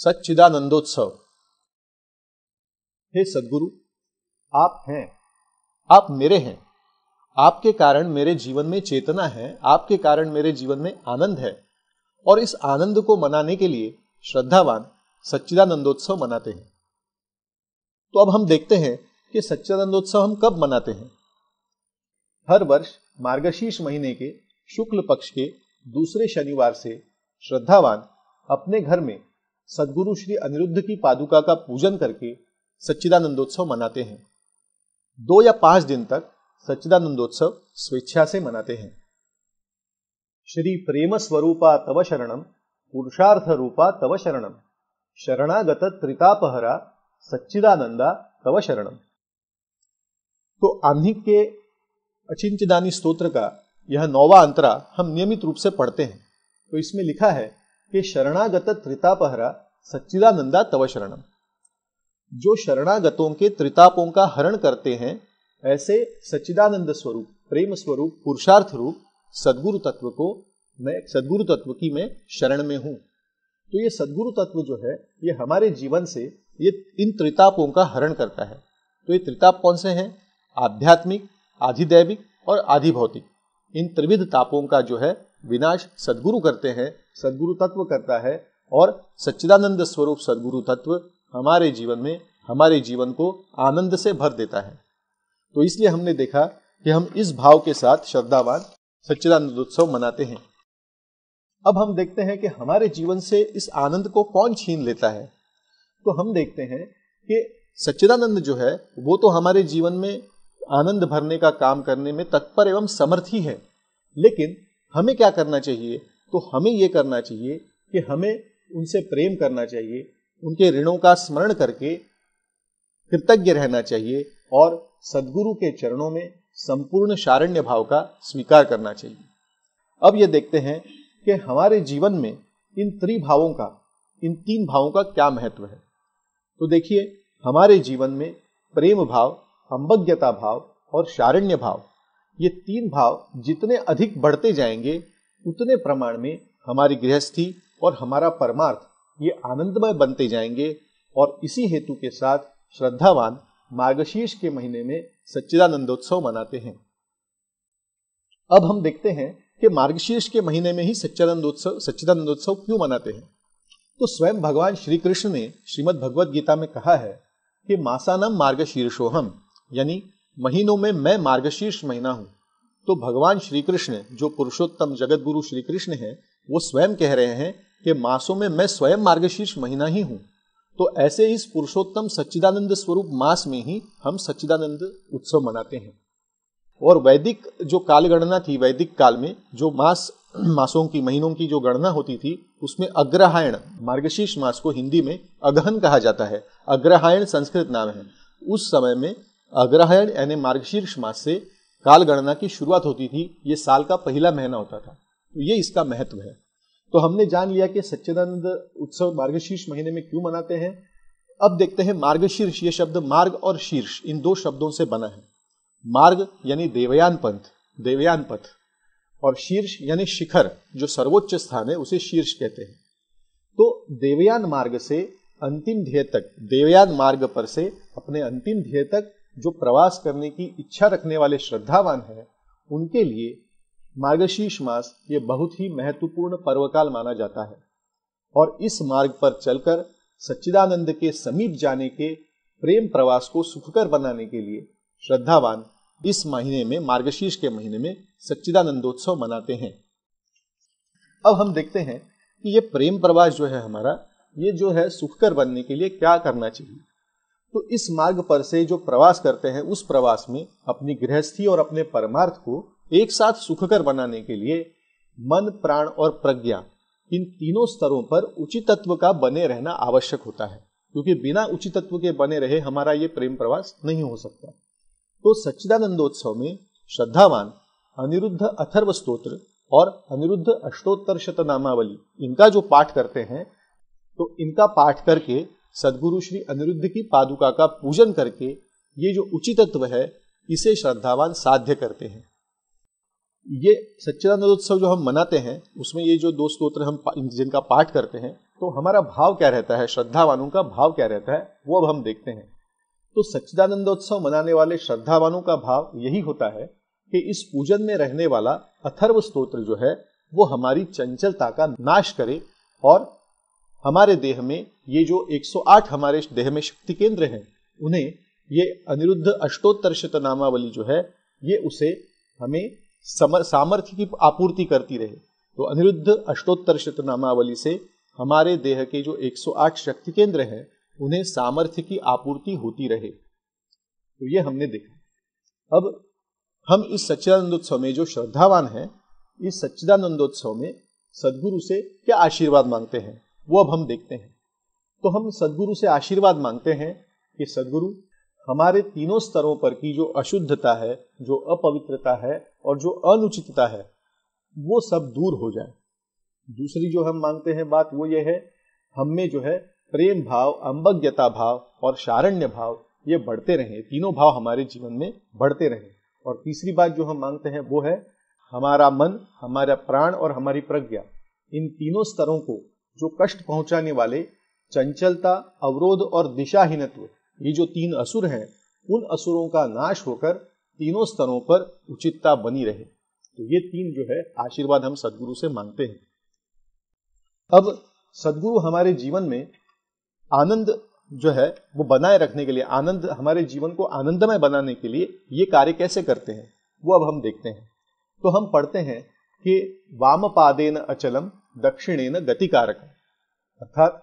सच्चिदानंदोत्सव हे सदगुरु आप हैं आप मेरे हैं आपके कारण मेरे जीवन में चेतना है आपके कारण मेरे जीवन में आनंद है और इस आनंद को मनाने के लिए श्रद्धावान सच्चिदानंदोत्सव मनाते हैं तो अब हम देखते हैं कि सच्चिदानंदोत्सव हम कब मनाते हैं हर वर्ष मार्गशीर्ष महीने के शुक्ल पक्ष के दूसरे शनिवार से श्रद्धावान अपने घर में सदगुरु श्री अनिरुद्ध की पादुका का पूजन करके सच्चिदानंदोत्सव मनाते हैं दो या पांच दिन तक सच्चिदानंदोत्सव स्वेच्छा से मनाते हैं श्री प्रेम स्वरूपा तव शरणम पुरुषार्थ रूपा तव शरणम शरणागत त्रितापहरा सच्चिदानंदा तव शरणम तो आह्निक के अचिंचदानी स्त्रोत्र का यह नौवा अंतरा हम नियमित रूप से पढ़ते हैं तो इसमें लिखा है कि शरणागत त्रितापहरा सच्चिदानंदा तव शरणम जो शरणागतों के त्रितापों का हरण करते हैं ऐसे सच्चिदानंद स्वरूप प्रेम स्वरूप पुरुषार्थ रूप सदगुरु तत्व को मैं सदगुरु तत्व की मैं शरण में हूं तो ये सदगुरु तत्व जो है ये हमारे जीवन से ये इन त्रितापों का हरण करता है तो ये त्रिताप कौन से हैं आध्यात्मिक आधिदैविक और आधिभौतिक इन त्रिविध तापों का जो है विनाश सदगुरु करते हैं सदगुरु तत्व करता है और सच्चिदानंद स्वरूप सदगुरु तत्व हमारे जीवन में हमारे जीवन को आनंद से भर देता है तो इसलिए हमने देखा कि हम इस भाव के साथ श्रद्धावान सच्चिदानंद उत्सव मनाते हैं अब हम देखते हैं कि हमारे जीवन से इस आनंद को कौन छीन लेता है तो हम देखते हैं कि सच्चिदानंद जो है वो तो हमारे जीवन में आनंद भरने का काम करने में तत्पर एवं समर्थ ही है लेकिन हमें क्या करना चाहिए तो हमें ये करना चाहिए कि हमें उनसे प्रेम करना चाहिए उनके ऋणों का स्मरण करके कृतज्ञ रहना चाहिए और सदगुरु के चरणों में संपूर्ण शारण्य भाव का स्वीकार करना चाहिए अब ये देखते हैं कि हमारे जीवन में इन त्रिभावों का इन तीन भावों का क्या महत्व है तो देखिए हमारे जीवन में प्रेम भाव अम्बज्ञता भाव और शारण्य भाव ये तीन भाव जितने अधिक बढ़ते जाएंगे उतने प्रमाण में हमारी गृहस्थी और हमारा परमार्थ ये आनंदमय बनते जाएंगे और इसी हेतु के साथ श्रद्धावान मार्गशीर्ष के महीने में सच्चिदानंदोत्सव मनाते हैं अब हम देखते हैं कि मार्गशीर्ष के महीने में ही सच्चिदानंदोत्सव सच्चिदानंदोत्सव क्यों मनाते हैं तो स्वयं भगवान श्री कृष्ण ने श्रीमद भगवद गीता में कहा है कि मासानम मार्गशीर्षोहम यानी महीनों में मैं मार्गशीर्ष महीना हूँ तो भगवान श्री कृष्ण जो पुरुषोत्तम जगत गुरु श्री कृष्ण है वो स्वयं कह रहे हैं कि मासों में मैं स्वयं मार्गशीर्ष महीना ही हूँ तो ऐसे इस पुरुषोत्तम सच्चिदानंद स्वरूप मास में ही हम सच्चिदानंद उत्सव मनाते हैं और वैदिक जो कालगणना थी वैदिक काल में जो मास मासों की महीनों की जो गणना होती थी उसमें अग्रहायण मार्गशीर्ष मास को हिंदी में अगहन कहा जाता है अग्रहायण संस्कृत नाम है उस समय में अग्रहण यानी मार्गशीर्ष मास से काल गणना की शुरुआत होती थी ये साल का पहला महीना होता था तो ये इसका महत्व है तो हमने जान लिया कि सच्चिदानंद उत्सव मार्गशीर्ष महीने में क्यों मनाते हैं अब देखते हैं मार्गशीर्ष ये शब्द मार्ग और शीर्ष इन दो शब्दों से बना है मार्ग यानी देवयान पंथ देवयान पथ और शीर्ष यानी शिखर जो सर्वोच्च स्थान है उसे शीर्ष कहते हैं तो देवयान मार्ग से अंतिम ध्येय तक देवयान मार्ग पर से अपने अंतिम ध्येय तक जो प्रवास करने की इच्छा रखने वाले श्रद्धावान हैं उनके लिए मार्गशीर्ष मास ये बहुत ही महत्वपूर्ण पर्वकाल माना जाता है और इस मार्ग पर चलकर सच्चिदानंद के समीप जाने के प्रेम प्रवास को सुखकर बनाने के लिए श्रद्धावान इस महीने में मार्गशीर्ष के महीने में सच्चिदानंदोत्सव मनाते हैं अब हम देखते हैं कि ये प्रेम प्रवास जो है हमारा ये जो है सुखकर बनने के लिए क्या करना चाहिए तो इस मार्ग पर से जो प्रवास करते हैं उस प्रवास में अपनी गृहस्थी और अपने परमार्थ को एक साथ सुखकर बनाने के लिए मन प्राण और प्रज्ञा इन तीनों स्तरों पर उचित तत्व का बने रहना आवश्यक होता है क्योंकि बिना उचित तत्व के बने रहे हमारा ये प्रेम प्रवास नहीं हो सकता तो सच्चिदानंदोत्सव में श्रद्धावान अनिरुद्ध अथर्व स्त्रोत्र और अनिरुद्ध अष्टोत्तर शतनामावली इनका जो पाठ करते हैं तो इनका पाठ करके सदगुरु श्री अनिरुद्ध की पादुका का पूजन करके ये जो उचितत्व है इसे श्रद्धावान साध्य करते हैं ये उत्सव जो हम मनाते हैं उसमें ये जो दो स्त्रोत्र हम जिनका पाठ करते हैं तो हमारा भाव क्या रहता है श्रद्धावानों का भाव क्या रहता है वो अब हम देखते हैं तो सच्चिदानंदोत्सव मनाने वाले श्रद्धावानों का भाव यही होता है कि इस पूजन में रहने वाला अथर्व स्त्रोत्र जो है वो हमारी चंचलता का नाश करे और हमारे देह में ये जो 108 हमारे देह में शक्ति केंद्र हैं उन्हें ये अनिरुद्ध अष्टोत्तर शतनामावली नामावली जो है ये उसे हमें सामर्थ्य की आपूर्ति करती रहे तो अनिरुद्ध अष्टोत्तर शतनामावली नामावली से हमारे देह के जो 108 शक्ति केंद्र हैं उन्हें सामर्थ्य की आपूर्ति होती रहे तो ये हमने देखा अब हम इस सच्चिदानंदोत्सव में जो श्रद्धावान हैं इस सच्चिदानंदोत्सव में सदगुरु से क्या आशीर्वाद मांगते हैं वो अब हम देखते हैं तो हम सदगुरु से आशीर्वाद मांगते हैं कि सदगुरु हमारे तीनों स्तरों पर की जो अशुद्धता है जो अपवित्रता है और जो अनुचितता है वो सब दूर हो जाए दूसरी जो हम मांगते हैं बात वो ये है हम में जो है प्रेम भाव अम्बज्ञता भाव और शारण्य भाव ये बढ़ते रहें तीनों भाव हमारे जीवन में बढ़ते रहें और तीसरी बात जो हम मांगते हैं वो है हमारा मन हमारा प्राण और हमारी प्रज्ञा इन तीनों स्तरों को जो कष्ट पहुंचाने वाले चंचलता अवरोध और दिशाहीनत्व ये जो तीन असुर हैं उन असुरों का नाश होकर तीनों स्तरों पर उचितता बनी रहे तो ये तीन जो है आशीर्वाद हम सदगुरु से मांगते हैं अब सदगुरु हमारे जीवन में आनंद जो है वो बनाए रखने के लिए आनंद हमारे जीवन को आनंदमय बनाने के लिए ये कार्य कैसे करते हैं वो अब हम देखते हैं तो हम पढ़ते हैं कि वाम पादेन अचलम दक्षिणे न गतिकारक है अर्थात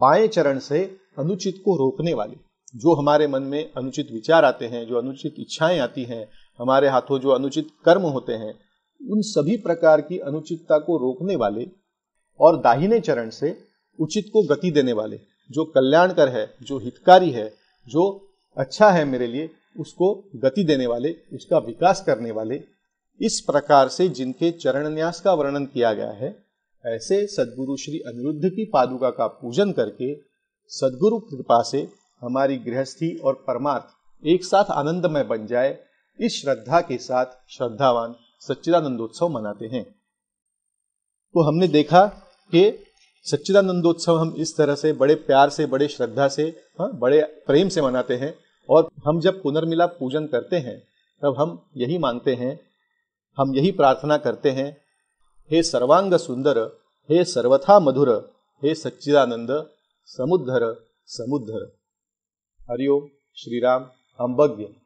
बाएं चरण से अनुचित को रोकने वाली जो हमारे मन में अनुचित विचार आते हैं जो अनुचित इच्छाएं आती हैं हमारे हाथों जो अनुचित कर्म होते हैं उन सभी प्रकार की अनुचितता को रोकने वाले और दाहिने चरण से उचित को गति देने वाले जो कल्याणकर है जो हितकारी है जो अच्छा है मेरे लिए उसको गति देने वाले उसका विकास करने वाले इस प्रकार से जिनके चरण न्यास का वर्णन किया गया है ऐसे सदगुरु श्री अनिरुद्ध की पादुका का पूजन करके सदगुरु कृपा से हमारी गृहस्थी और परमार्थ एक साथ आनंदमय बन जाए इस श्रद्धा के साथ श्रद्धावान सच्चिदानंदोत्सव मनाते हैं तो हमने देखा कि सच्चिदानंदोत्सव हम इस तरह से बड़े प्यार से बड़े श्रद्धा से हाँ बड़े प्रेम से मनाते हैं और हम जब पुनर्मिला पूजन करते हैं तब हम यही मानते हैं हम यही प्रार्थना करते हैं हे सर्वांग सुंदर हे सर्वथा मधुर हे सच्चिदानंद समुद्धर समुद्धर हरिओम श्रीराम अंबज्ञ